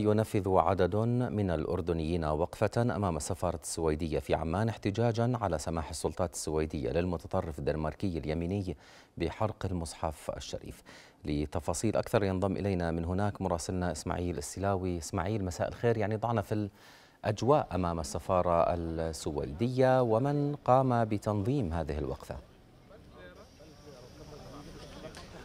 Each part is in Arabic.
ينفذ عدد من الأردنيين وقفة أمام السفارة السويدية في عمان احتجاجا على سماح السلطات السويدية للمتطرف الدنماركي اليميني بحرق المصحف الشريف لتفاصيل أكثر ينضم إلينا من هناك مراسلنا إسماعيل السلاوي إسماعيل مساء الخير يعني ضعنا في الأجواء أمام السفارة السويدية ومن قام بتنظيم هذه الوقفة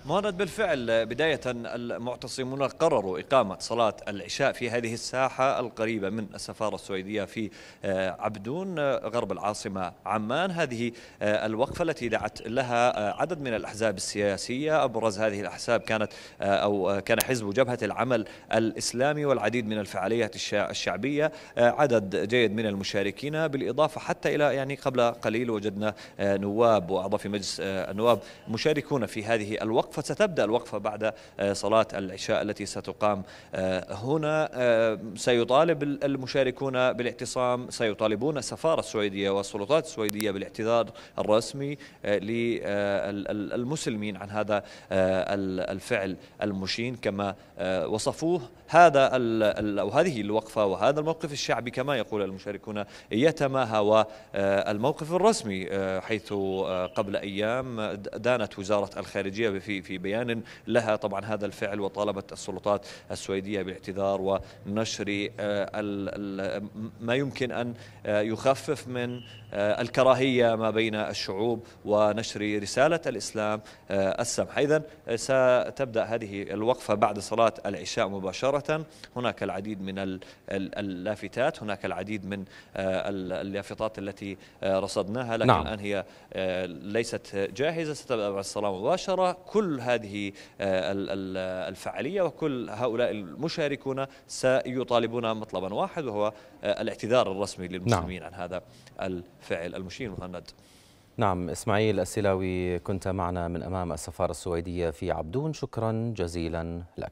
مهند بالفعل بداية المعتصمون قرروا إقامة صلاة العشاء في هذه الساحة القريبة من السفارة السعودية في آه، عبدون آه، غرب العاصمة عمان هذه آه، الوقفة التي دعت لها عدد من الأحزاب السياسية أبرز هذه الأحزاب كانت أو كان حزب جبهة العمل الإسلامي والعديد من الفعاليات الشعبية عدد جيد من المشاركين بالإضافة حتى إلى يعني قبل قليل وجدنا نواب وأعضاء في مجلس النواب مشاركون في هذه الوقفة الوقفة ستبدأ الوقفة بعد آه، صلاة العشاء التي ستقام آه، هنا آه، سيطالب المشاركون بالاعتصام سيطالبون السفارة السويدية والسلطات السويدية بالاعتذار الرسمي للمسلمين عن هذا الفعل المشين كما وصفوه هذا أو هذه الوقفة وهذا الموقف الشعبي كما يقول المشاركون يتماهى والموقف الرسمي حيث قبل أيام دانت وزارة الخارجية في في بيان لها طبعا هذا الفعل وطالبت السلطات السويدية بالاعتذار ونشر آه، ما يمكن أن آه، يخفف من آه، الكراهية ما بين الشعوب ونشر رسالة الإسلام السمح إذا ستبدأ هذه الوقفة بعد صلاة العشاء مباشرة هناك العديد من اللافتات هناك العديد من اللافتات التي رصدناها لكن نعم. الآن هي ليست جاهزة ستبدأ بعد الصلاة مباشرة كل هذه آه، آه، الفعالية وكل هؤلاء المشاركون سيطالبون مطلبا واحد وهو آه، الاعتذار الرسمي للمسلمين نعم. عن هذا الفعل المشير مهند نعم إسماعيل السلاوي كنت معنا من أمام السفارة السويدية في عبدون شكرا جزيلا لك